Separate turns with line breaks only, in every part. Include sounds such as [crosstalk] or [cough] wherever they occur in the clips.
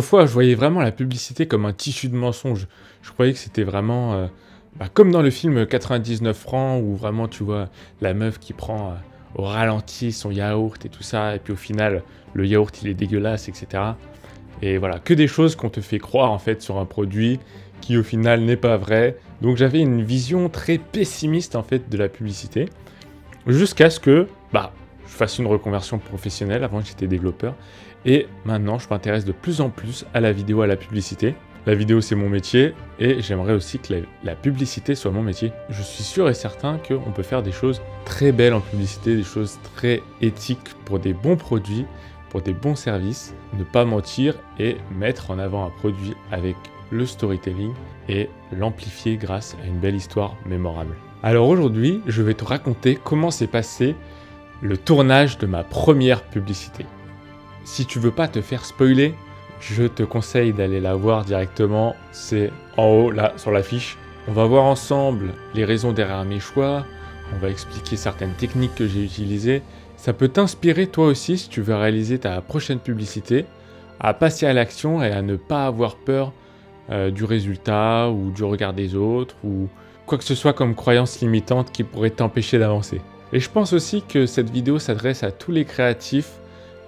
fois je voyais vraiment la publicité comme un tissu de mensonges. Je croyais que c'était vraiment euh, bah, comme dans le film 99 francs où vraiment tu vois la meuf qui prend euh, au ralenti son yaourt et tout ça, et puis au final le yaourt il est dégueulasse, etc. Et voilà, que des choses qu'on te fait croire en fait sur un produit qui au final n'est pas vrai. Donc j'avais une vision très pessimiste en fait de la publicité, jusqu'à ce que bah je fasse une reconversion professionnelle avant que j'étais développeur et maintenant, je m'intéresse de plus en plus à la vidéo, à la publicité. La vidéo, c'est mon métier et j'aimerais aussi que la, publicité soit mon métier. Je suis sûr et certain qu'on peut faire des choses très belles en publicité, des choses très éthiques pour des bons produits, pour des bons services, ne pas mentir et mettre en avant un produit avec le storytelling et l'amplifier grâce à une belle histoire mémorable. Alors aujourd'hui, je vais te raconter comment s'est passé le tournage de ma première publicité. Si tu veux pas te faire spoiler, je te conseille d'aller la voir directement. C'est en haut, là, sur l'affiche. On va voir ensemble les raisons derrière mes choix. On va expliquer certaines techniques que j'ai utilisées. Ça peut t'inspirer toi aussi si tu veux réaliser ta prochaine publicité, à passer à l'action et à ne pas avoir peur euh, du résultat ou du regard des autres ou quoi que ce soit comme croyance limitante qui pourrait t'empêcher d'avancer. Et je pense aussi que cette vidéo s'adresse à tous les créatifs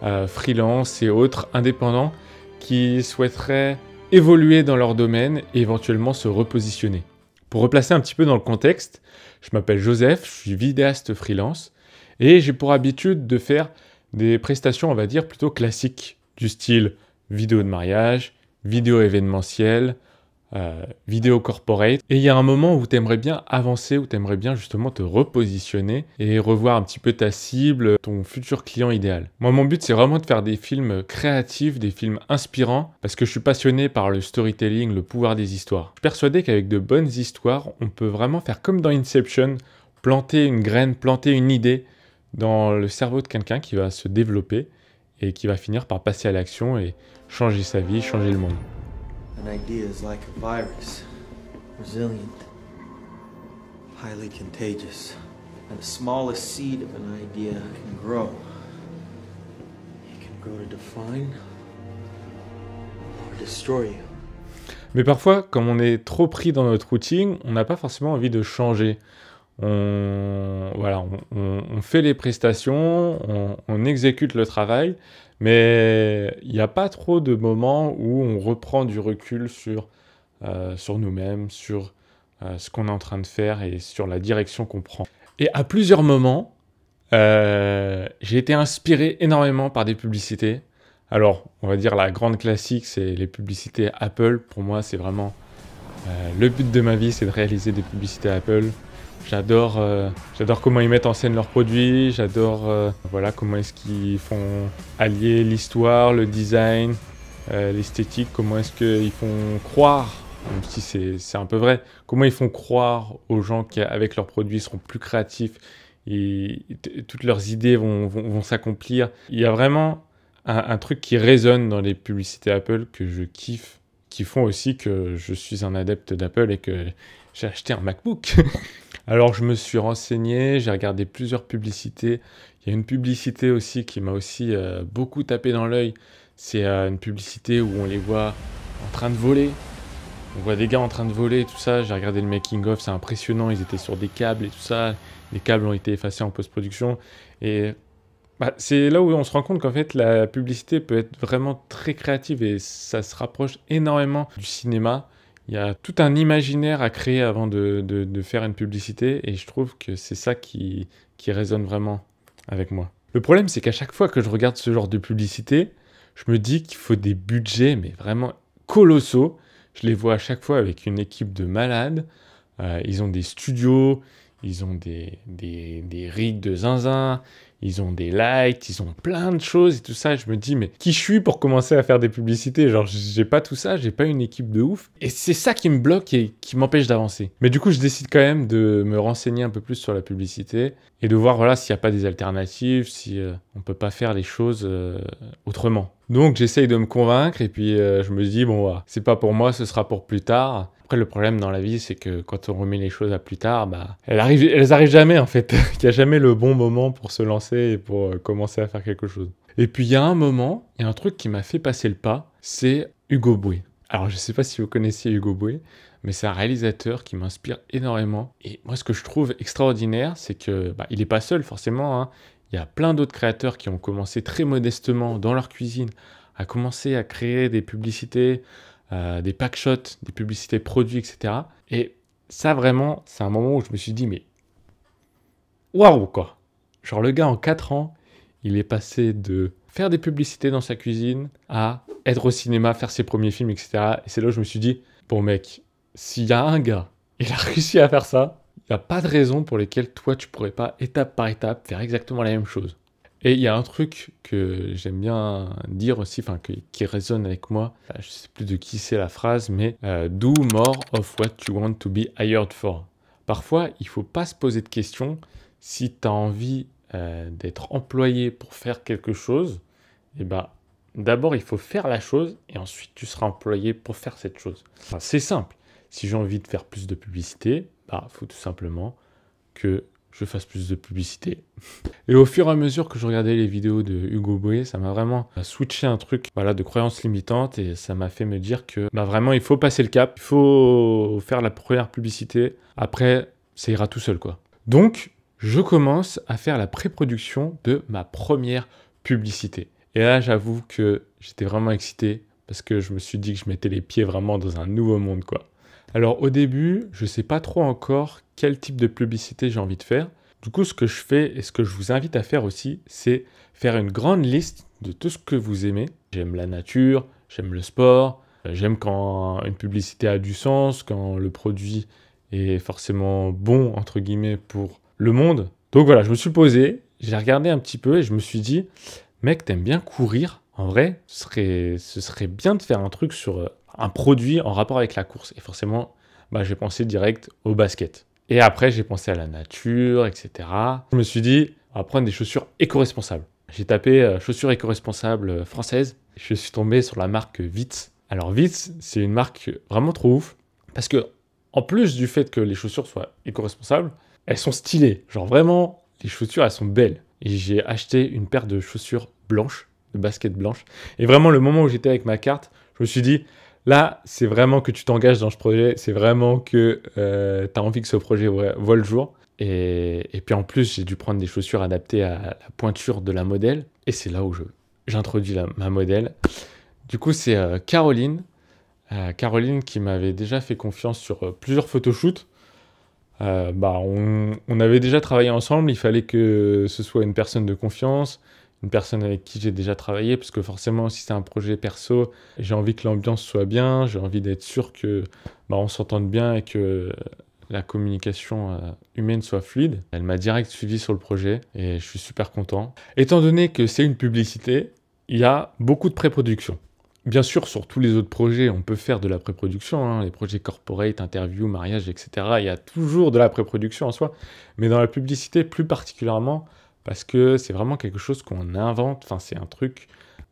euh, freelance et autres indépendants qui souhaiteraient évoluer dans leur domaine et éventuellement se repositionner. Pour replacer un petit peu dans le contexte, je m'appelle Joseph, je suis vidéaste freelance et j'ai pour habitude de faire des prestations, on va dire, plutôt classiques, du style vidéo de mariage, vidéo événementielle, euh, vidéo corporate. Et il y a un moment où tu aimerais bien avancer, où tu aimerais bien justement te repositionner et revoir un petit peu ta cible, ton futur client idéal. Moi, mon but, c'est vraiment de faire des films créatifs, des films inspirants, parce que je suis passionné par le storytelling, le pouvoir des histoires. Je suis persuadé qu'avec de bonnes histoires, on peut vraiment faire comme dans Inception, planter une graine, planter une idée dans le cerveau de quelqu'un qui va se développer et qui va finir par passer à l'action et changer sa vie, changer le monde. An idea is like a virus, resilient, highly contagious. And the smallest seed of an idea can grow. It can grow to define or destroy you. Mais parfois, comme on est trop pris dans notre routine, on n'a pas forcément envie de changer. On, voilà, on, on, on fait les prestations, on, on exécute le travail, mais il n'y a pas trop de moments où on reprend du recul sur, euh, nous-mêmes, sur euh, ce qu'on est en train de faire et sur la direction qu'on prend. Et à plusieurs moments, euh, j'ai été inspiré énormément par des publicités. Alors, on va dire la grande classique, c'est les publicités Apple. Pour moi, c'est vraiment le but de ma vie, c'est de réaliser des publicités Apple. J'adore, euh, j'adore comment ils mettent en scène leurs produits, j'adore euh, voilà, comment est-ce qu'ils font allier l'histoire, le design, euh, l'esthétique, comment est-ce qu'ils font croire, même si c'est un peu vrai, comment ils font croire aux gens qu'avec leurs produits ils seront plus créatifs et toutes leurs idées vont, vont, s'accomplir. Il y a vraiment un truc qui résonne dans les publicités Apple que je kiffe, qui font aussi que je suis un adepte d'Apple et que j'ai acheté un MacBook. [laughs] Alors je me suis renseigné, j'ai regardé plusieurs publicités. Il y a une publicité aussi qui m'a aussi euh, beaucoup tapé dans l'œil. C'est euh, une publicité où on les voit en train de voler. On voit des gars en train de voler et tout ça. J'ai regardé le making of, c'est impressionnant. Ils étaient sur des câbles et tout ça. Les câbles ont été effacés en post-production. Et bah, c'est là où on se rend compte qu'en fait la publicité peut être vraiment très créative et ça se rapproche énormément du cinéma il y a tout un imaginaire à créer avant de, faire une publicité et je trouve que c'est ça qui, résonne vraiment avec moi. Le problème, c'est qu'à chaque fois que je regarde ce genre de publicité, je me dis qu'il faut des budgets, mais vraiment colossaux. Je les vois à chaque fois avec une équipe de malades. Euh, ils ont des studios, ils ont des, des, des rigs de zinzin, ils ont des likes, ils ont plein de choses et tout ça. je me dis, mais qui je suis pour commencer à faire des publicités Genre, j'ai pas tout ça, j'ai pas une équipe de ouf. Et c'est ça qui me bloque et qui m'empêche d'avancer. Mais du coup, je décide quand même de me renseigner un peu plus sur la publicité et de voir voilà s'il n'y a pas des alternatives, si on euh, on peut pas faire les choses euh, autrement. Donc, j'essaye de me convaincre et puis euh, je me dis, bon, c'est pas pour moi, ce sera pour plus tard. Après, le problème dans la vie, c'est que quand on remet les choses à plus tard, bah, elles, arrivent, jamais en fait. [laughs] il n'y a jamais le bon moment pour se lancer et pour euh, commencer à faire quelque chose. Et puis il y a un moment, il y a un truc qui m'a fait passer le pas, c'est Hugo Boué. Alors je ne sais pas si vous connaissiez Hugo Boué, mais c'est un réalisateur qui m'inspire énormément. Et moi, ce que je trouve extraordinaire, c'est que bah, il n'est pas seul forcément. Hein. Il y a plein d'autres créateurs qui ont commencé très modestement dans leur cuisine à commencer à créer des publicités, euh, des pack des publicités produits, etc. Et ça, vraiment, c'est un moment où je me suis dit, mais waouh, quoi! Genre, le gars, en 4 ans, il est passé de faire des publicités dans sa cuisine à être au cinéma, faire ses premiers films, etc. Et c'est là où je me suis dit, bon, mec, s'il y a un gars, il a [laughs] réussi à faire ça, il n'y a pas de raison pour lesquelles toi, tu pourrais pas, étape par étape, faire exactement la même chose. Et il y a un truc que j'aime bien dire aussi, enfin qui résonne avec moi. Je sais plus de qui c'est la phrase, mais euh, do more of what you want to be hired for. Parfois, il faut pas se poser de questions si tu as envie euh, d'être employé pour faire quelque chose. Et eh ben, d'abord il faut faire la chose et ensuite tu seras employé pour faire cette chose. c'est simple. Si j'ai envie de faire plus de publicité, bah faut tout simplement que je fasse plus de publicité. Et au fur et à mesure que je regardais les vidéos de Hugo Boé, ça m'a vraiment switché un truc voilà, de croyances limitantes et ça m'a fait me dire que bah, vraiment il faut passer le cap, il faut faire la première publicité, après ça ira tout seul quoi. Donc je commence à faire la pré-production de ma première publicité. Et là j'avoue que j'étais vraiment excité parce que je me suis dit que je mettais les pieds vraiment dans un nouveau monde quoi. Alors au début, je sais pas trop encore quel type de publicité j'ai envie de faire. Du coup, ce que je fais et ce que je vous invite à faire aussi, c'est faire une grande liste de tout ce que vous aimez. J'aime la nature, j'aime le sport, euh, j'aime quand une publicité a du sens, quand le produit est forcément bon, entre guillemets, pour le monde. Donc voilà, je me suis posé, j'ai regardé un petit peu et je me suis dit, mec, t'aimes bien courir En vrai, ce serait, bien de faire un truc sur euh, un produit en rapport avec la course. Et forcément, bah, j'ai pensé direct au basket. Et après, j'ai pensé à la nature, etc. Je me suis dit, on va prendre des chaussures éco-responsables. J'ai tapé euh, chaussures éco-responsables euh, françaises. Je suis tombé sur la marque Vitz. Alors Vitz, c'est une marque vraiment trop ouf. Parce que, en plus du fait que les chaussures soient éco-responsables, elles sont stylées. Genre vraiment, les chaussures, elles sont belles. Et j'ai acheté une paire de chaussures blanches, de baskets blanches. Et vraiment, le moment où j'étais avec ma carte, je me suis dit, Là, c'est vraiment que tu t'engages dans ce projet, c'est vraiment que euh, tu as envie que ce projet voit le jour. Et, puis en plus, j'ai dû prendre des chaussures adaptées à la pointure de la modèle. Et c'est là où j'introduis ma modèle. Du coup, c'est euh, Caroline. Euh, Caroline qui m'avait déjà fait confiance sur plusieurs photoshoots. bah, on, avait déjà travaillé ensemble, il fallait que ce soit une personne de confiance, une personne avec qui j'ai déjà travaillé, parce que forcément, si c'est un projet perso, j'ai envie que l'ambiance soit bien, j'ai envie d'être sûr que bah, on s'entende bien et que la communication euh, humaine soit fluide. Elle m'a direct suivi sur le projet et je suis super content. Étant donné que c'est une publicité, il y a beaucoup de pré-production. Bien sûr, sur tous les autres projets, on peut faire de la pré-production, hein, les projets corporate, interview, mariage, etc. Il y a toujours de la pré-production en soi, mais dans la publicité plus particulièrement, parce que c'est vraiment quelque chose qu'on invente, enfin c'est un truc,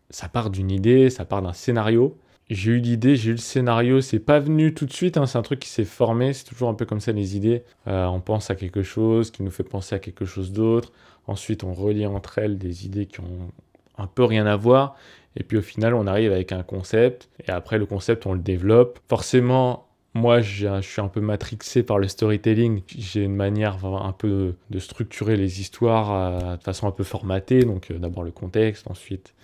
ça part d'une idée, ça part d'un scénario. J'ai eu l'idée, j'ai eu le scénario, c'est pas venu tout de suite, hein. c'est un truc qui s'est formé, c'est toujours un peu comme ça les idées. Euh, on pense à quelque chose qui nous fait penser à quelque chose d'autre, ensuite on relie entre elles des idées qui ont un peu rien à voir, et puis au final on arrive avec un concept, et après le concept on le développe. Forcément moi, je suis un peu matrixé par le storytelling. J'ai une manière un peu de structurer les histoires euh, de façon un peu formatée. Donc, euh, d'abord le contexte, ensuite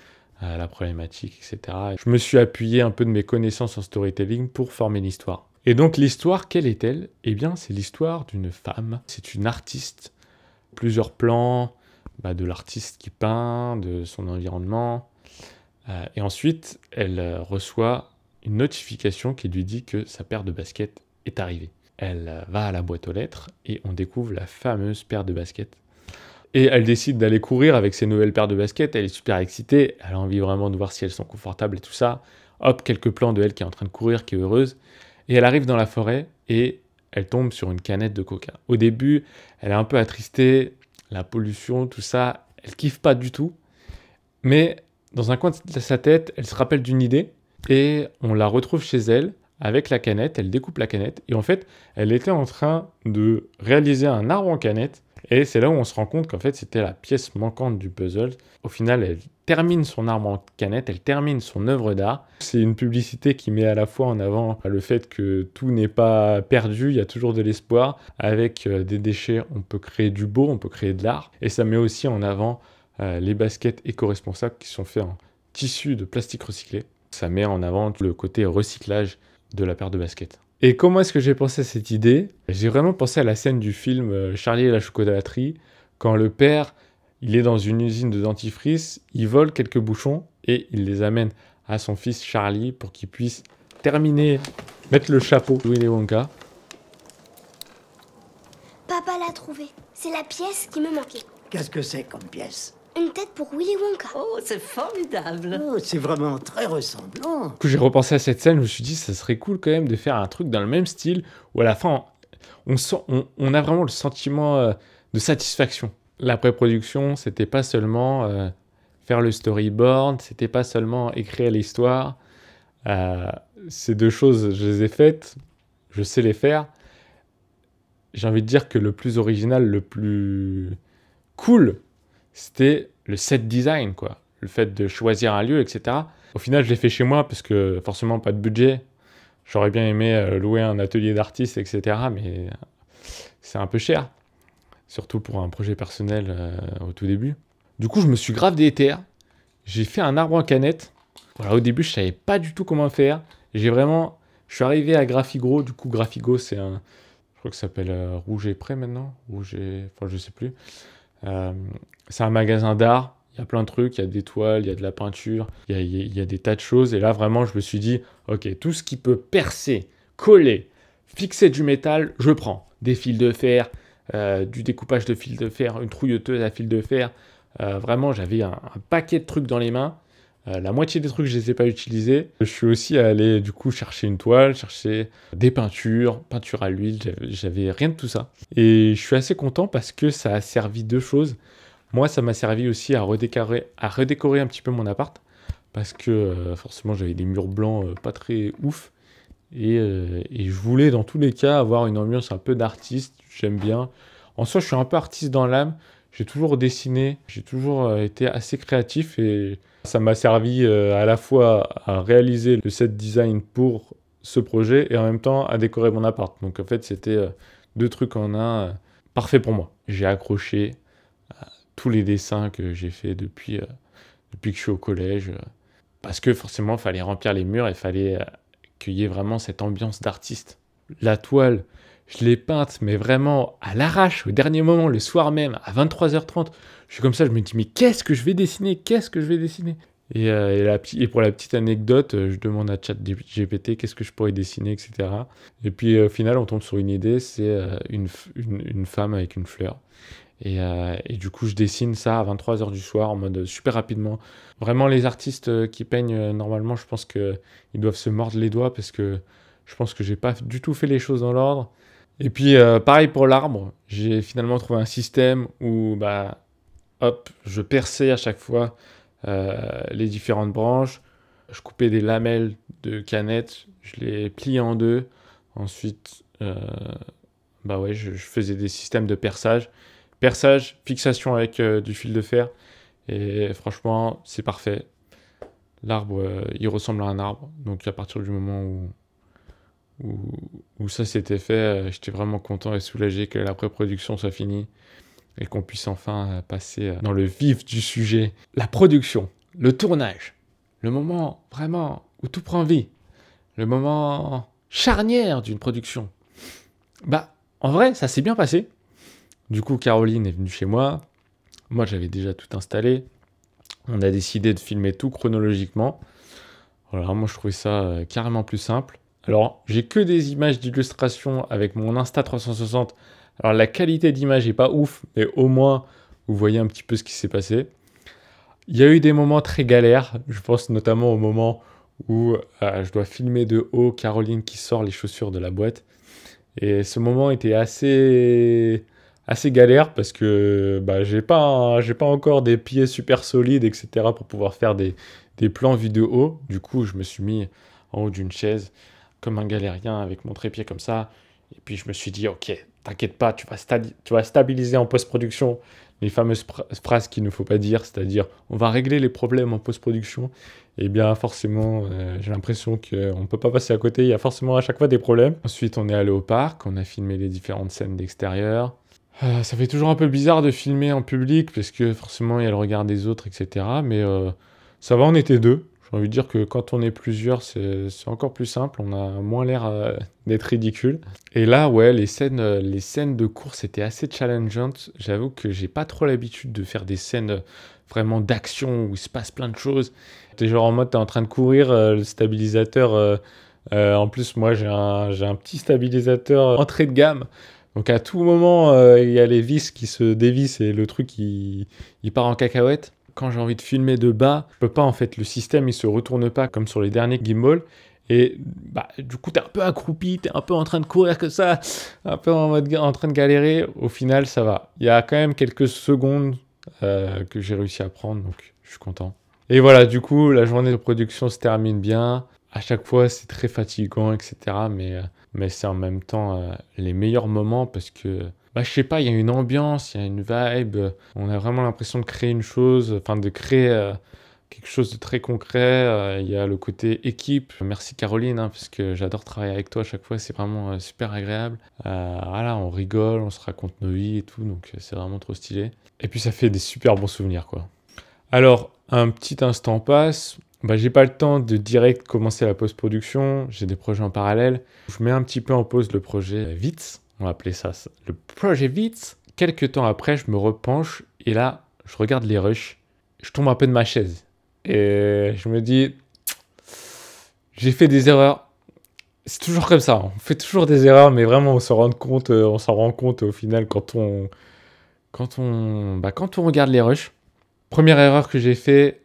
euh, la problématique, etc. Je me suis appuyé un peu de mes connaissances en storytelling pour former l'histoire. Et donc, l'histoire, quelle est-elle Eh bien, c'est l'histoire d'une femme. C'est une artiste. Plusieurs plans bah, de l'artiste qui peint, de son environnement. et ensuite, elle reçoit une notification qui lui dit que sa paire de baskets est arrivée. Elle va à la boîte aux lettres et on découvre la fameuse paire de baskets. Et elle décide d'aller courir avec ses nouvelles paires de baskets, elle est super excitée, elle a envie vraiment de voir si elles sont confortables et tout ça. Hop, quelques plans de elle qui est en train de courir, qui est heureuse. Et elle arrive dans la forêt et elle tombe sur une canette de coca. Au début, elle est un peu attristée, la pollution, tout ça, elle kiffe pas du tout. Mais dans un coin de sa tête, elle se rappelle d'une idée et on la retrouve chez elle avec la canette, elle découpe la canette, et en fait, elle était en train de réaliser un arbre en canette, et c'est là où on se rend compte qu'en fait, c'était la pièce manquante du puzzle. Au final, elle termine son arbre en canette, elle termine son œuvre d'art. C'est une publicité qui met à la fois en avant le fait que tout n'est pas perdu, il y a toujours de l'espoir. Avec euh, des déchets, on peut créer du beau, on peut créer de l'art, et ça met aussi en avant euh, les baskets éco-responsables qui sont faits en tissu de plastique recyclé. Ça met en avant le côté recyclage de la paire de baskets. Et comment est-ce que j'ai pensé à cette idée J'ai vraiment pensé à la scène du film euh, Charlie et la chocolaterie, quand le père, il est dans une usine de dentifrice, il vole quelques bouchons et il les amène à son fils Charlie pour qu'il puisse terminer, mettre le chapeau Willy Wonka. Papa l'a trouvé. C'est la pièce qui me manquait. Qu'est-ce que c'est comme pièce une tête pour Willy Wonka. Oh, c'est formidable. Oh, c'est vraiment très ressemblant. Du j'ai repensé à cette scène, je me suis dit, ça serait cool quand même de faire un truc dans le même style, où à la fin, on, on, a vraiment le sentiment euh, de satisfaction. La pré-production, c'était pas seulement euh, faire le storyboard, c'était pas seulement écrire l'histoire. Euh, ces deux choses, je les ai faites, je sais les faire. J'ai envie de dire que le plus original, le plus cool, c'était le set design, quoi. Le fait de choisir un lieu, etc. Au final, je l'ai fait chez moi parce que forcément, pas de budget. J'aurais bien aimé euh, louer un atelier d'artiste, etc. Mais euh, c'est un peu cher. Surtout pour un projet personnel euh, au tout début. Du coup, je me suis grave déter. J'ai fait un arbre en canette. Voilà, au début, je savais pas du tout comment faire. J'ai vraiment. Je suis arrivé à Graphigro. Du coup, Graphigo, c'est un. Je crois que ça s'appelle Rouge et Prêt maintenant. Rouge et. Enfin, je sais plus. Euh, c'est un magasin d'art. Il y a plein de trucs, il y a des toiles, il y a de la peinture, il y, a, des tas de choses. Et là, vraiment, je me suis dit, ok, tout ce qui peut percer, coller, fixer du métal, je prends. Des fils de fer, euh, du découpage de fils de fer, une trouilleuse à fils de fer. Euh, vraiment, j'avais un, paquet de trucs dans les mains. Euh, la moitié des trucs, je ne les ai pas utilisés. Je suis aussi allé, du coup, chercher une toile, chercher des peintures, peinture à l'huile. J'avais rien de tout ça. Et je suis assez content parce que ça a servi deux choses. Moi, ça m'a servi aussi à redécorer, un petit peu mon appart parce que euh, forcément j'avais des murs blancs euh, pas très ouf et, euh, et, je voulais dans tous les cas avoir une ambiance un peu d'artiste, j'aime bien. En soi je suis un peu artiste dans l'âme, j'ai toujours dessiné, j'ai toujours été assez créatif et ça m'a servi à la fois à réaliser le set design pour ce projet et en même temps à décorer mon appart. Donc en fait c'était deux trucs en un parfait pour moi. J'ai accroché tous les dessins que j'ai fait depuis, euh, depuis que je suis au collège. Euh, parce que forcément, il fallait remplir les murs il fallait euh, qu'il y ait vraiment cette ambiance d'artiste. La toile, je l'ai peinte, mais vraiment à l'arrache, au dernier moment, le soir même, à 23h30. Je suis comme ça, je me dis, mais qu'est-ce que je vais dessiner Qu'est-ce que je vais dessiner et, pour la petite anecdote, je demande à Chat GPT qu'est-ce que je pourrais dessiner, etc. Et puis au final, on tombe sur une idée, c'est une femme avec une fleur. Euh, et, du coup, je dessine ça à 23h du soir en mode super rapidement. Vraiment, les artistes euh, qui peignent, euh, normalement, je pense qu'ils doivent se mordre les doigts parce que je pense que j'ai pas du tout fait les choses dans l'ordre. Et puis, pareil pour l'arbre, j'ai finalement trouvé un système où, bah, hop, je perçais à chaque fois les différentes branches. Je coupais des lamelles de canettes, je les pliais en deux. Ensuite, bah ouais, je, je faisais des systèmes de perçage perçage, fixation avec euh, du fil de fer. Et franchement, c'est parfait. L'arbre, euh, il ressemble à un arbre. Donc à partir du moment où, où, ça s'était fait, euh, j'étais vraiment content et soulagé que la pré-production soit finie et qu'on puisse enfin passer dans le vif du sujet. La production, le tournage, le moment vraiment où tout prend vie, le moment charnière d'une production. Bah, en vrai, ça s'est bien passé. Du coup, Caroline est venue chez moi. Moi, j'avais déjà tout installé. On a décidé de filmer tout chronologiquement. Voilà, moi, je trouvais ça euh, carrément plus simple. Alors, j'ai que des images d'illustration avec mon Insta360. Alors, la qualité d'image n'est pas ouf, mais au moins, vous voyez un petit peu ce qui s'est passé. Il y a eu des moments très galères. Je pense notamment au moment où euh, je dois filmer de haut Caroline qui sort les chaussures de la boîte. Et ce moment était assez assez galère parce que bah, j'ai pas, j'ai pas encore des pieds super solides, etc. pour pouvoir faire des, des plans vidéo. Du coup, je me suis mis en haut d'une chaise comme un galérien avec mon trépied comme ça. Et puis je me suis dit, ok, t'inquiète pas, tu vas, tu vas stabiliser en post-production les fameuses phrases qu'il ne faut pas dire, c'est-à-dire on va régler les problèmes en post-production. Et eh bien forcément, euh, j'ai l'impression qu'on euh, ne peut pas passer à côté, il y a forcément à chaque fois des problèmes. Ensuite, on est allé au parc, on a filmé les différentes scènes d'extérieur, ah, ça fait toujours un peu bizarre de filmer en public parce que forcément il y a le regard des autres, etc. Mais euh, ça va, on était deux. J'ai envie de dire que quand on est plusieurs, c'est encore plus simple. On a moins l'air euh, d'être ridicule. Et là, ouais, les scènes, euh, les scènes de course étaient assez challengeantes. J'avoue que j'ai pas trop l'habitude de faire des scènes vraiment d'action où il se passe plein de choses. T'es genre en mode, t'es en train de courir, le stabilisateur. en plus, moi, j'ai un, un petit stabilisateur entrée de gamme. Donc à tout moment, euh, il y a les vis qui se dévissent et le truc il, part en cacahuète. Quand j'ai envie de filmer de bas, je peux pas en fait, le système il se retourne pas comme sur les derniers gimbal. Et bah, du coup, t'es un peu accroupi, t'es un peu en train de courir que ça, un peu en, mode, en train de galérer. Au final, ça va. Il y a quand même quelques secondes euh, que j'ai réussi à prendre, donc je suis content. Et voilà, du coup, la journée de production se termine bien à chaque fois, c'est très fatigant, etc. Mais, euh, mais c'est en même temps euh, les meilleurs moments parce que, bah, je sais pas, il y a une ambiance, il y a une vibe. On a vraiment l'impression de créer une chose, enfin, de créer euh, quelque chose de très concret. Il y a le côté équipe. Merci Caroline, hein, parce que j'adore travailler avec toi à chaque fois. C'est vraiment super agréable. voilà, on rigole, on se raconte nos vies et tout. Donc, c'est vraiment trop stylé. Et puis, ça fait des super bons souvenirs, quoi. Alors, un petit instant passe bah, j'ai pas le temps de direct commencer la post-production, j'ai des projets en parallèle. Je mets un petit peu en pause le projet VITS. on va appeler ça le projet VITS. Quelques temps après, je me repenche et là, je regarde les rushs, je tombe un peu de ma chaise et je me dis, j'ai fait des erreurs. C'est toujours comme ça, on fait toujours des erreurs, mais vraiment on s'en rend compte, euh, on s'en rend compte au final quand on, quand on, bah, quand on regarde les rushs. Première erreur que j'ai fait,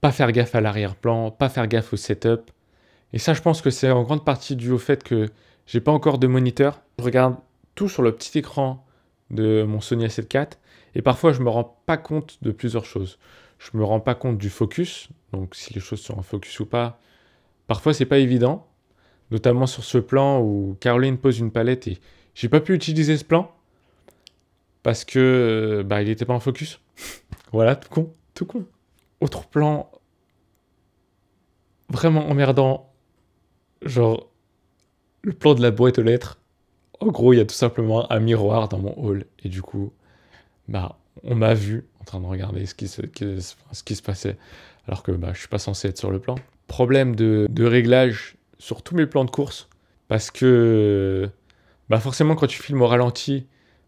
pas faire gaffe à l'arrière-plan, pas faire gaffe au setup. Et ça, je pense que c'est en grande partie dû au fait que j'ai pas encore de moniteur. Je regarde tout sur le petit écran de mon Sony A7 IV et parfois je me rends pas compte de plusieurs choses. Je me rends pas compte du focus, donc si les choses sont en focus ou pas. Parfois c'est pas évident, notamment sur ce plan où Caroline pose une palette et j'ai pas pu utiliser ce plan parce que bah, il n'était pas en focus. [laughs] voilà, tout con, tout con. Autre plan vraiment emmerdant. Genre, le plan de la boîte aux lettres, en gros, il y a tout simplement un miroir dans mon hall. Et du coup, bah, on m'a vu en train de regarder ce qui se, ce qui se passait, alors que bah, je suis pas censé être sur le plan. Problème de, réglage sur tous mes plans de course, parce que bah forcément quand tu filmes au ralenti,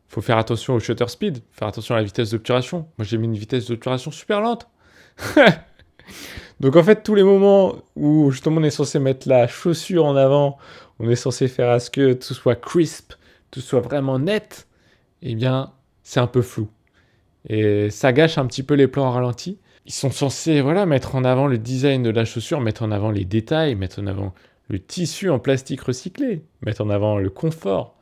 faut faire attention au shutter speed, faire attention à la vitesse d'obturation. Moi j'ai mis une vitesse d'obturation super lente. [laughs] Donc en fait, tous les moments où justement on est censé mettre la chaussure en avant, on est censé faire à ce que tout soit crisp, tout soit vraiment net, eh bien c'est un peu flou. Et ça gâche un petit peu les plans en ralentis. Ils sont censés voilà, mettre en avant le design de la chaussure, mettre en avant les détails, mettre en avant le tissu en plastique recyclé, mettre en avant le confort.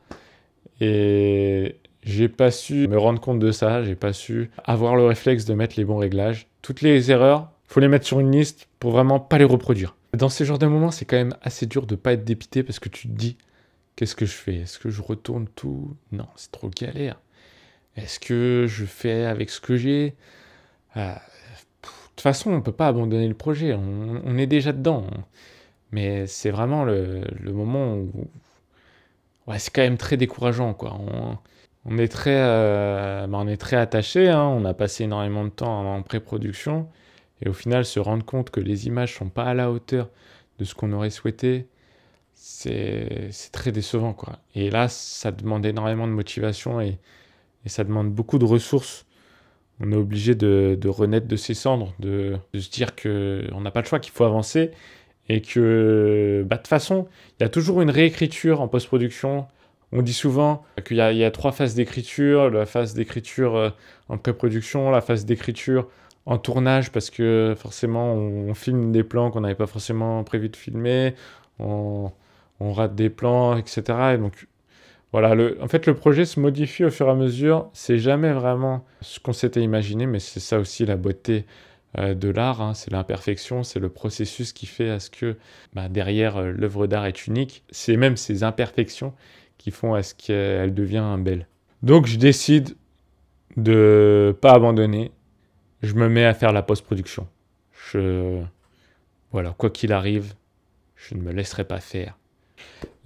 Et j'ai pas su me rendre compte de ça, j'ai pas su avoir le réflexe de mettre les bons réglages. Toutes les erreurs, faut les mettre sur une liste pour vraiment pas les reproduire. Dans ces genres de moments, c'est quand même assez dur de pas être dépité parce que tu te dis qu'est-ce que je fais Est-ce que je retourne tout Non, c'est trop galère. Est-ce que je fais avec ce que j'ai ah, de toute façon, on peut pas abandonner le projet, on, est déjà dedans. Mais c'est vraiment le, moment où... Ouais, c'est quand même très décourageant, quoi. On, est très, euh, bah, on est très attaché, hein. on a passé énormément de temps en pré-production et au final se rendre compte que les images sont pas à la hauteur de ce qu'on aurait souhaité, c'est très décevant quoi. Et là, ça demande énormément de motivation et, ça demande beaucoup de ressources. On est obligé de, renaître de ses cendres, de, se dire que on n'a pas le choix, qu'il faut avancer et que bah, de façon, il y a toujours une réécriture en post-production. On dit souvent qu'il y, y, a trois phases d'écriture, la phase d'écriture euh, en pré-production, la phase d'écriture en tournage parce que forcément on, filme des plans qu'on n'avait pas forcément prévu de filmer, on, rate des plans, etc. Et donc voilà, en fait le projet se modifie au fur et à mesure, c'est jamais vraiment ce qu'on s'était imaginé, mais c'est ça aussi la beauté euh, de l'art, hein. c'est l'imperfection, c'est le processus qui fait à ce que bah, derrière euh, l'œuvre d'art est unique, c'est même ces imperfections qui font à ce qu'elle devient belle. Donc je décide de pas abandonner je me mets à faire la post-production. Je... Voilà, quoi qu'il arrive, je ne me laisserai pas faire.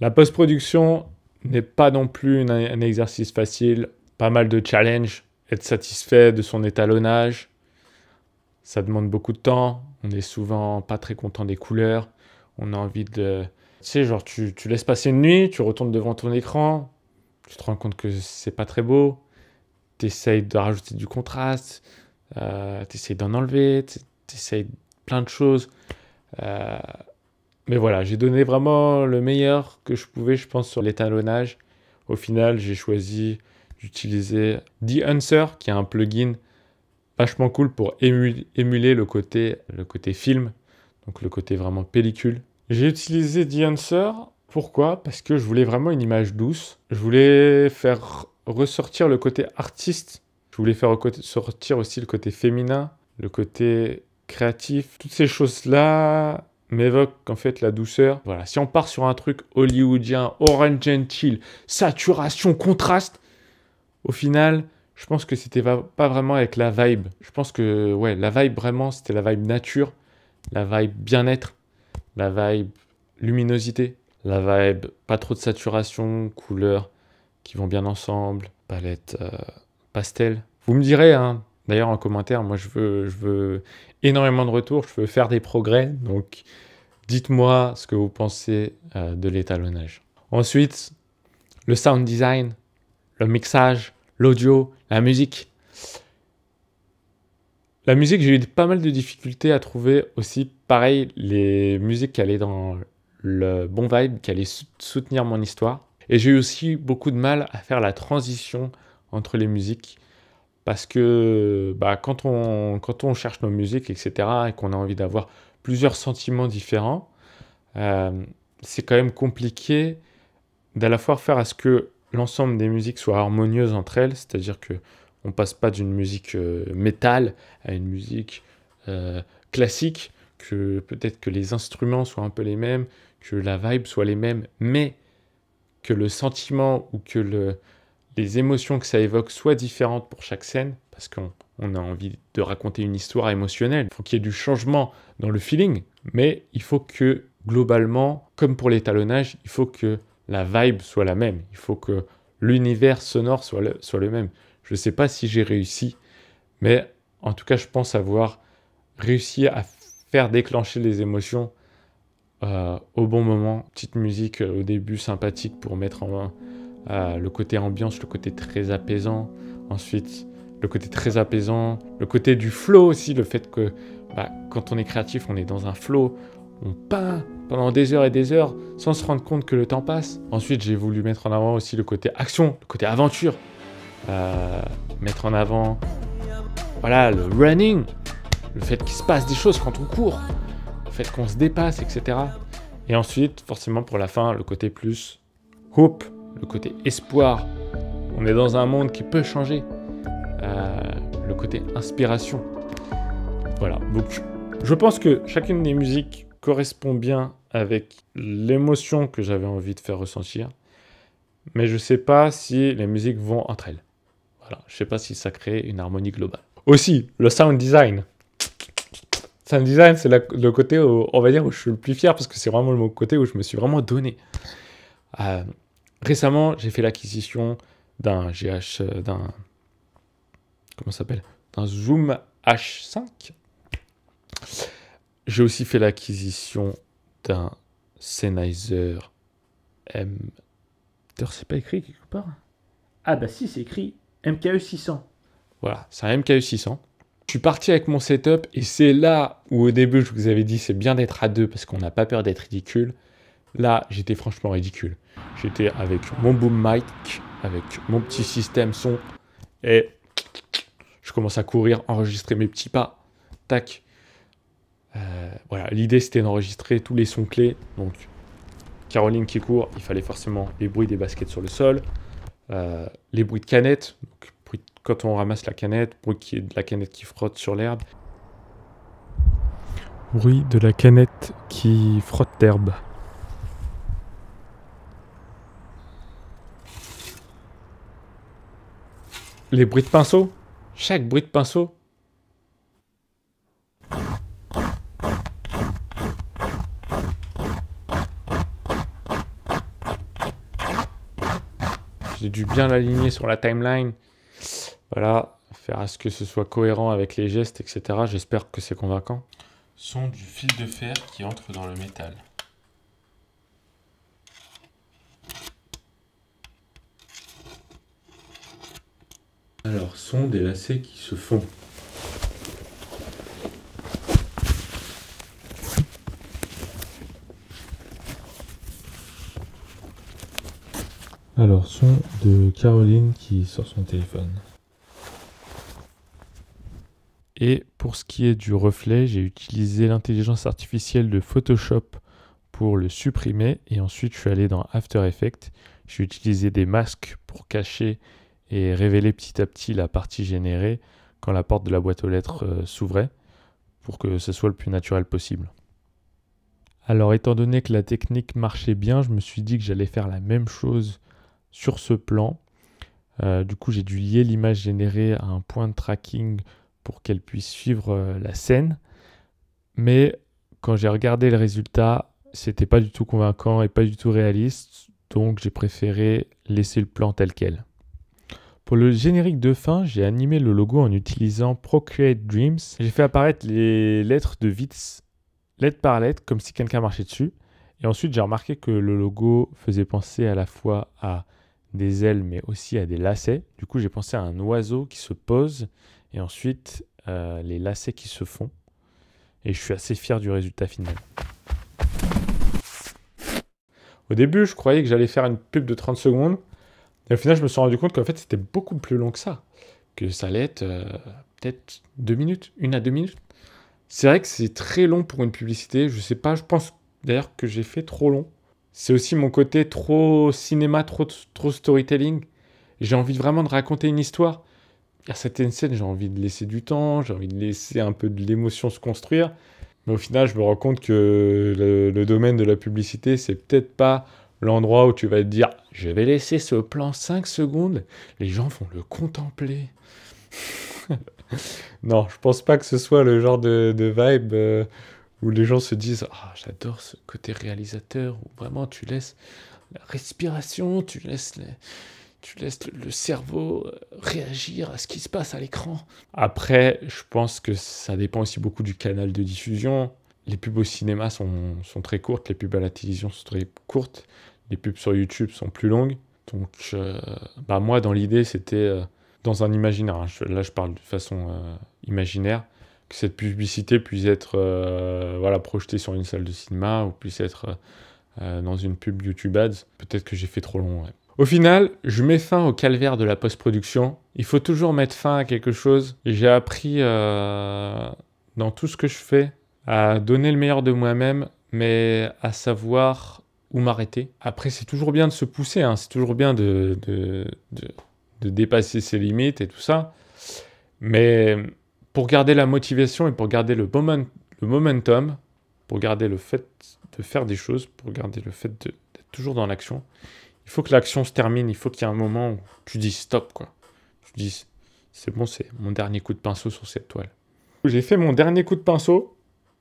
La post-production n'est pas non plus un exercice facile, pas mal de challenges, être satisfait de son étalonnage, ça demande beaucoup de temps, on est souvent pas très content des couleurs, on a envie de... Tu sais, genre tu, laisses passer une nuit, tu retournes devant ton écran, tu te rends compte que c'est pas très beau, tu essayes de rajouter du contraste, euh, tu d'en enlever, tu plein de choses. Euh, mais voilà, j'ai donné vraiment le meilleur que je pouvais, je pense, sur l'étalonnage. Au final, j'ai choisi d'utiliser The Answer, qui est un plugin vachement cool pour émuler le côté, le côté film, donc le côté vraiment pellicule. J'ai utilisé The Answer, pourquoi Parce que je voulais vraiment une image douce. Je voulais faire ressortir le côté artiste je voulais faire sortir aussi le côté féminin, le côté créatif. Toutes ces choses-là m'évoquent en fait la douceur. Voilà, si on part sur un truc hollywoodien, orange and chill, saturation, contraste, au final, je pense que c'était pas vraiment avec la vibe. Je pense que ouais, la vibe vraiment, c'était la vibe nature, la vibe bien-être, la vibe luminosité, la vibe pas trop de saturation, couleurs qui vont bien ensemble, palette. Euh, pastel. Vous me direz, hein. d'ailleurs en commentaire, moi je veux, je veux énormément de retours, je veux faire des progrès, donc dites-moi ce que vous pensez euh, de l'étalonnage. Ensuite, le sound design, le mixage, l'audio, la musique. La musique, j'ai eu pas mal de difficultés à trouver aussi, pareil, les musiques qui allaient dans le bon vibe, qui allaient soutenir mon histoire. Et j'ai eu aussi beaucoup de mal à faire la transition entre les musiques. Parce que bah, quand, on, cherche nos musiques, etc., et qu'on a envie d'avoir plusieurs sentiments différents, euh, c'est quand même compliqué d'à la fois faire à ce que l'ensemble des musiques soit harmonieuse entre elles, c'est-à-dire que on passe pas d'une musique euh, métal à une musique euh, classique, que peut-être que les instruments soient un peu les mêmes, que la vibe soit les mêmes, mais que le sentiment ou que le, les émotions que ça évoque soient différentes pour chaque scène, parce qu'on a envie de raconter une histoire émotionnelle. Il faut qu'il y ait du changement dans le feeling, mais il faut que globalement, comme pour l'étalonnage, il faut que la vibe soit la même, il faut que l'univers sonore soit le, même. Je ne sais pas si j'ai réussi, mais en tout cas, je pense avoir réussi à faire déclencher les émotions euh, au bon moment. Petite musique euh, au début sympathique pour mettre en, euh, le côté ambiance, le côté très apaisant. Ensuite, le côté très apaisant, le côté du flow aussi, le fait que bah, quand on est créatif, on est dans un flow, on peint pendant des heures et des heures sans se rendre compte que le temps passe. Ensuite, j'ai voulu mettre en avant aussi le côté action, le côté aventure, euh, mettre en avant voilà le running, le fait qu'il se passe des choses quand on court, le fait qu'on se dépasse, etc. Et ensuite, forcément pour la fin, le côté plus hope, le côté espoir. On est dans un monde qui peut changer. Euh, le côté inspiration. Voilà, donc je pense que chacune des musiques correspond bien avec l'émotion que j'avais envie de faire ressentir, mais je ne sais pas si les musiques vont entre elles. Voilà, je sais pas si ça crée une harmonie globale. Aussi, le sound design. Sound design, c'est le côté, où, on va dire, où je suis le plus fier parce que c'est vraiment le côté où je me suis vraiment donné. Euh, Récemment, j'ai fait l'acquisition d'un GH, euh, d'un comment s'appelle, Zoom H5. J'ai aussi fait l'acquisition d'un Sennheiser M. c'est pas écrit quelque part. Ah bah si, c'est écrit MKE 600. Voilà, c'est un MKE 600. Je suis parti avec mon setup et c'est là où au début je vous avais dit c'est bien d'être à deux parce qu'on n'a pas peur d'être ridicule. Là, j'étais franchement ridicule. J'étais avec mon boom mic, avec mon petit système son, et je commence à courir, enregistrer mes petits pas. Tac. Euh, voilà, l'idée c'était d'enregistrer tous les sons clés. Donc, Caroline qui court, il fallait forcément les bruits des baskets sur le sol, euh, les bruits de canette, bruit quand on ramasse la canette, bruit qui de la canette qui frotte sur l'herbe. Bruit de la canette qui frotte l'herbe. Les bruits de pinceau Chaque bruit de pinceau J'ai dû bien l'aligner sur la timeline. Voilà, faire à ce que ce soit cohérent avec les gestes, etc. J'espère que c'est convaincant. Son du fil de fer qui entre dans le métal. Son sont des lacets qui se font. Alors, son de Caroline qui sort son téléphone. Et pour ce qui est du reflet, j'ai utilisé l'intelligence artificielle de Photoshop pour le supprimer. Et ensuite, je suis allé dans After Effects. J'ai utilisé des masques pour cacher et révéler petit à petit la partie générée quand la porte de la boîte aux lettres euh, s'ouvrait, pour que ce soit le plus naturel possible. Alors étant donné que la technique marchait bien, je me suis dit que j'allais faire la même chose sur ce plan. Euh, du coup j'ai dû lier l'image générée à un point de tracking pour qu'elle puisse suivre euh, la scène. Mais quand j'ai regardé le résultat, c'était pas du tout convaincant et pas du tout réaliste, donc j'ai préféré laisser le plan tel quel. Pour le générique de fin, j'ai animé le logo en utilisant Procreate Dreams. J'ai fait apparaître les lettres de Vitz, lettre par lettre, comme si quelqu'un marchait dessus. Et ensuite, j'ai remarqué que le logo faisait penser à la fois à des ailes, mais aussi à des lacets. Du coup, j'ai pensé à un oiseau qui se pose et ensuite euh, les lacets qui se font. Et je suis assez fier du résultat final. Au début, je croyais que j'allais faire une pub de 30 secondes. Et au final, je me suis rendu compte qu'en fait, c'était beaucoup plus long que ça. Que ça allait être euh, peut-être deux minutes, une à deux minutes. C'est vrai que c'est très long pour une publicité. Je ne sais pas, je pense d'ailleurs que j'ai fait trop long. C'est aussi mon côté trop cinéma, trop, storytelling. J'ai envie vraiment de raconter une histoire. À certaines scènes, j'ai envie de laisser du temps, j'ai envie de laisser un peu de l'émotion se construire. Mais au final, je me rends compte que le domaine de la publicité, c'est peut-être pas l'endroit où tu vas te dire je vais laisser ce plan 5 secondes, les gens vont le contempler. [laughs] non, je pense pas que ce soit le genre de, vibe euh, où les gens se disent ah, j'adore ce côté réalisateur où vraiment tu laisses la respiration, tu laisses tu laisses le, cerveau euh, réagir à ce qui se passe à l'écran. Après, je pense que ça dépend aussi beaucoup du canal de diffusion les pubs au cinéma sont, très courtes, les pubs à la télévision sont très courtes, les pubs sur YouTube sont plus longues. Donc, euh, bah moi, dans l'idée, c'était euh, dans un imaginaire. Hein, là, je parle de façon euh, imaginaire que cette publicité puisse être voilà projetée sur une salle de cinéma ou puisse être dans une pub YouTube Ads. Peut-être que j'ai fait trop long. Au final, je mets fin au calvaire de la post-production. Il faut toujours mettre fin à quelque chose. J'ai appris dans tout ce que je fais à donner le meilleur de moi-même, mais à savoir où m'arrêter. Après, c'est toujours bien de se pousser, hein. c'est toujours bien de, de, de, de, dépasser ses limites et tout ça. Mais pour garder la motivation et pour garder le, le momentum, pour garder le fait de faire des choses, pour garder le fait d'être toujours dans l'action, il faut que l'action se termine, il faut qu'il y ait un moment où tu dis stop, quoi. Tu dis, c'est bon, c'est mon dernier coup de pinceau sur cette toile. J'ai fait mon dernier coup de pinceau,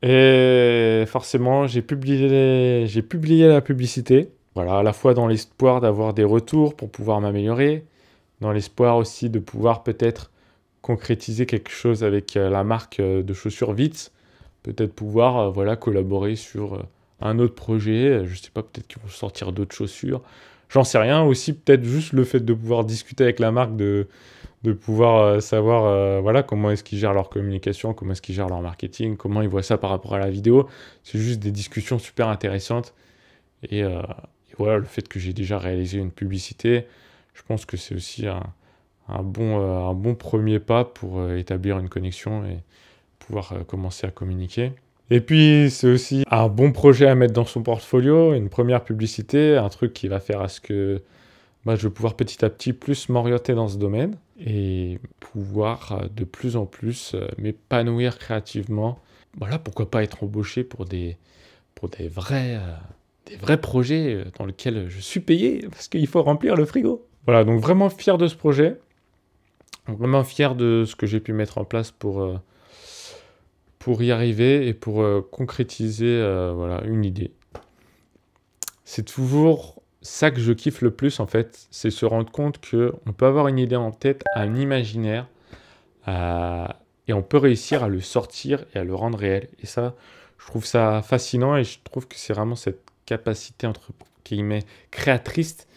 et forcément, j'ai publié, j'ai publié la publicité. Voilà, à la fois dans l'espoir d'avoir des retours pour pouvoir m'améliorer, dans l'espoir aussi de pouvoir peut-être concrétiser quelque chose avec euh, la marque euh, de chaussures Vitz, peut-être pouvoir euh, voilà collaborer sur un autre projet, je ne sais pas, peut-être qu'ils vont sortir d'autres chaussures, j'en sais rien, aussi peut-être juste le fait de pouvoir discuter avec la marque de, de pouvoir euh, savoir euh, voilà comment est-ce qu'ils gèrent leur communication, comment est-ce qu'ils gèrent leur marketing, comment ils voient ça par rapport à la vidéo. C'est juste des discussions super intéressantes. Et, euh, voilà, le fait que j'ai déjà réalisé une publicité, je pense que c'est aussi un, bon, un bon premier pas pour établir une connexion et pouvoir commencer à communiquer. Et puis, c'est aussi un bon projet à mettre dans son portfolio, une première publicité, un truc qui va faire à ce que bah, je vais pouvoir petit à petit plus m'orienter dans ce domaine et pouvoir euh, de plus en plus euh, m'épanouir créativement. Voilà, pourquoi pas être embauché pour des, pour des vrais, euh, des vrais projets dans lesquels je suis payé [laughs] parce qu'il faut remplir le frigo. Voilà, donc vraiment fier de ce projet, vraiment fier de ce que j'ai pu mettre en place pour, pour y arriver et pour concrétiser voilà, une idée. C'est toujours ça que je kiffe le plus en fait, c'est se rendre compte que on peut avoir une idée en tête, un imaginaire, et on peut réussir à le sortir et à le rendre réel. Et ça, je trouve ça fascinant et je trouve que c'est vraiment cette capacité entre guillemets créatrice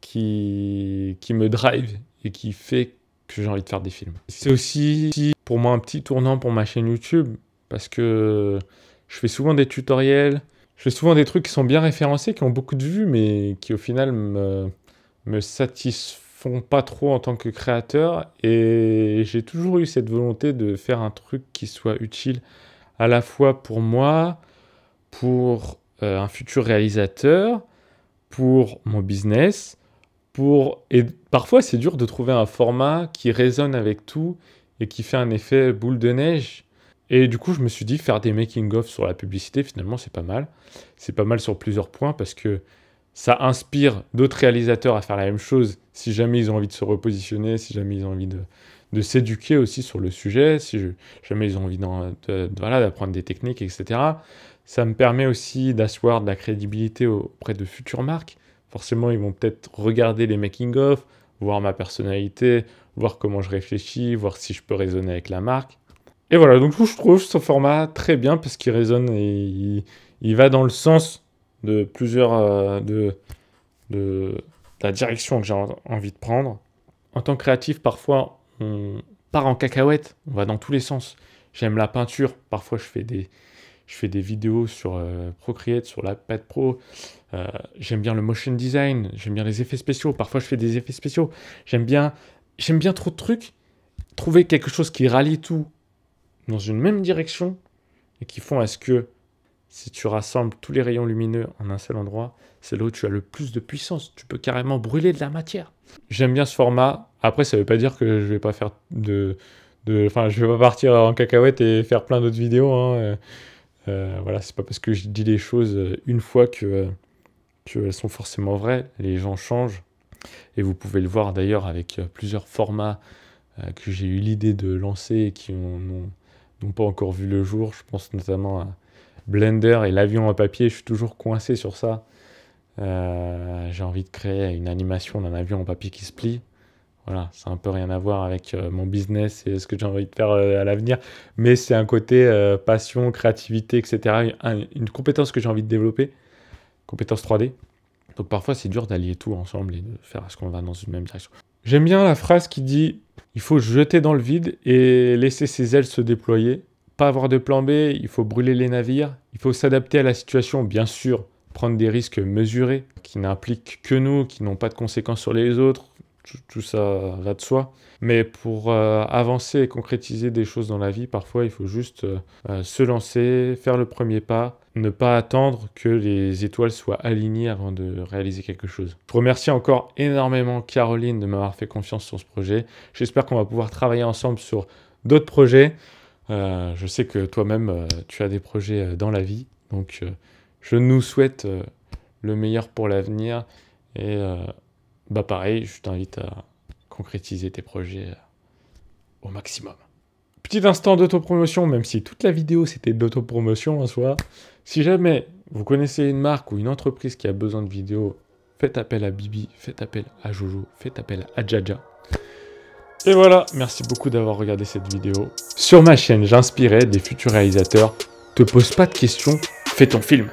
qui, qui me drive et qui fait que j'ai envie de faire des films. C'est aussi pour moi un petit tournant pour ma chaîne YouTube parce que je fais souvent des tutoriels, j'ai souvent des trucs qui sont bien référencés, qui ont beaucoup de vues, mais qui au final me, me satisfont pas trop en tant que créateur. Et j'ai toujours eu cette volonté de faire un truc qui soit utile à la fois pour moi, pour euh, un futur réalisateur, pour mon business, pour... Et parfois c'est dur de trouver un format qui résonne avec tout et qui fait un effet boule de neige et du coup, je me suis dit, faire des making-of sur la publicité, finalement, c'est pas mal. C'est pas mal sur plusieurs points parce que ça inspire d'autres réalisateurs à faire la même chose si jamais ils ont envie de se repositionner, si jamais ils ont envie de, s'éduquer aussi sur le sujet, si jamais ils ont envie d'apprendre des techniques, etc. Ça me permet aussi d'asseoir de la crédibilité auprès de futures marques. Forcément, ils vont peut-être regarder les making-of, voir ma personnalité, voir comment je réfléchis, voir si je peux raisonner avec la marque. Et voilà, donc je trouve ce format très bien parce qu'il résonne et il, va dans le sens de plusieurs euh, de, la direction que j'ai envie de prendre. En tant que créatif, parfois on part en cacahuète, on va dans tous les sens. J'aime la peinture, parfois je fais des je fais des vidéos sur euh, Procreate, sur l'iPad Pro. Euh, j'aime bien le motion design, j'aime bien les effets spéciaux. Parfois je fais des effets spéciaux. J'aime bien j'aime bien trop de trucs. Trouver quelque chose qui rallie tout dans une même direction et qui font à ce que si tu rassembles tous les rayons lumineux en un seul endroit, c'est là où tu as le plus de puissance. Tu peux carrément brûler de la matière. J'aime bien ce format. Après, ça ne veut pas dire que je vais pas faire de, enfin, je vais pas partir en cacahuète et faire plein d'autres vidéos. Hein. Euh, euh voilà, c'est pas parce que je dis les choses euh, une fois euh, que elles sont forcément vraies. Les gens changent et vous pouvez le voir d'ailleurs avec plusieurs formats que j'ai eu l'idée de lancer et qui ont pas encore vu le jour. Je pense notamment à Blender et l'avion à papier. Je suis toujours coincé sur ça. Euh, j'ai envie de créer une animation d'un avion en papier qui se plie. Voilà, ça n'a un peu rien à voir avec euh, mon business et ce que j'ai envie de faire euh, à l'avenir, mais c'est un côté passion, créativité, etc. Une, une compétence que j'ai envie de développer, compétence 3D. Donc parfois c'est dur d'allier tout ensemble et de faire ce qu'on va dans une même direction. J'aime bien la phrase qui dit il faut jeter dans le vide et laisser ses ailes se déployer. Pas avoir de plan B, il faut brûler les navires, il faut s'adapter à la situation, bien sûr, prendre des risques mesurés qui n'impliquent que nous, qui n'ont pas de conséquences sur les autres, tout, ça va euh, de soi. Mais pour euh, avancer et concrétiser des choses dans la vie, parfois il faut juste euh, se lancer, faire le premier pas, ne pas attendre que les étoiles soient alignées avant de réaliser quelque chose. Je remercie encore énormément Caroline de m'avoir fait confiance sur ce projet. J'espère qu'on va pouvoir travailler ensemble sur d'autres projets. je sais que toi-même, tu as des projets dans la vie. Donc, je nous souhaite le meilleur pour l'avenir et bah pareil, je t'invite à concrétiser tes projets euh, au maximum. Petit instant d'autopromotion, même si toute la vidéo c'était d'autopromotion en soi. Si jamais vous connaissez une marque ou une entreprise qui a besoin de vidéos, faites appel à Bibi, faites appel à Jojo, faites appel à Jaja. Et voilà, merci beaucoup d'avoir regardé cette vidéo. Sur ma chaîne, j'inspirais des futurs réalisateurs. Te pose pas de questions, fais ton film.